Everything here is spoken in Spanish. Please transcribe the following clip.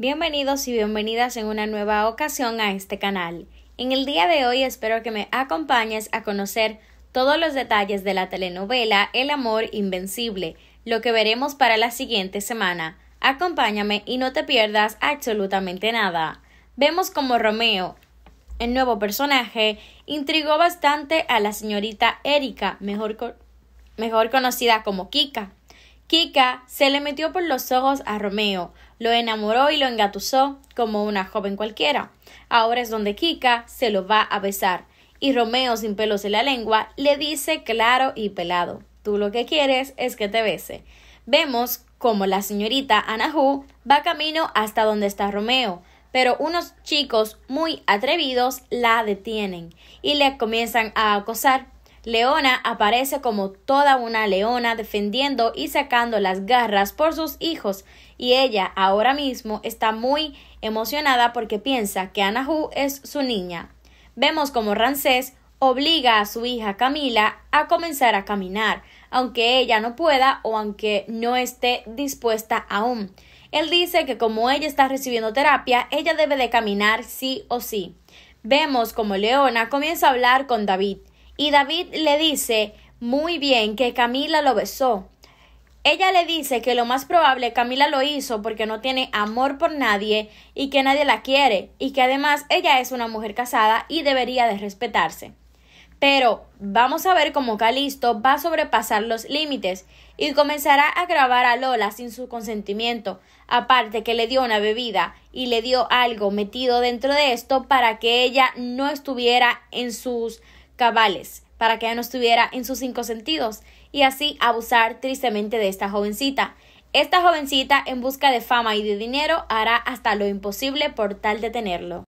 Bienvenidos y bienvenidas en una nueva ocasión a este canal. En el día de hoy espero que me acompañes a conocer todos los detalles de la telenovela El amor invencible, lo que veremos para la siguiente semana. Acompáñame y no te pierdas absolutamente nada. Vemos como Romeo, el nuevo personaje, intrigó bastante a la señorita Erika, mejor, mejor conocida como Kika, Kika se le metió por los ojos a Romeo, lo enamoró y lo engatusó como una joven cualquiera. Ahora es donde Kika se lo va a besar. Y Romeo, sin pelos en la lengua, le dice claro y pelado: Tú lo que quieres es que te bese. Vemos como la señorita Anahu va camino hasta donde está Romeo, pero unos chicos muy atrevidos la detienen y le comienzan a acosar. Leona aparece como toda una leona defendiendo y sacando las garras por sus hijos y ella ahora mismo está muy emocionada porque piensa que Anahu es su niña. Vemos como Ramsés obliga a su hija Camila a comenzar a caminar, aunque ella no pueda o aunque no esté dispuesta aún. Él dice que como ella está recibiendo terapia, ella debe de caminar sí o sí. Vemos como Leona comienza a hablar con David, y David le dice muy bien que Camila lo besó. Ella le dice que lo más probable Camila lo hizo porque no tiene amor por nadie y que nadie la quiere y que además ella es una mujer casada y debería de respetarse. Pero vamos a ver cómo Calisto va a sobrepasar los límites y comenzará a grabar a Lola sin su consentimiento, aparte que le dio una bebida y le dio algo metido dentro de esto para que ella no estuviera en sus cabales para que no estuviera en sus cinco sentidos y así abusar tristemente de esta jovencita. Esta jovencita en busca de fama y de dinero hará hasta lo imposible por tal detenerlo.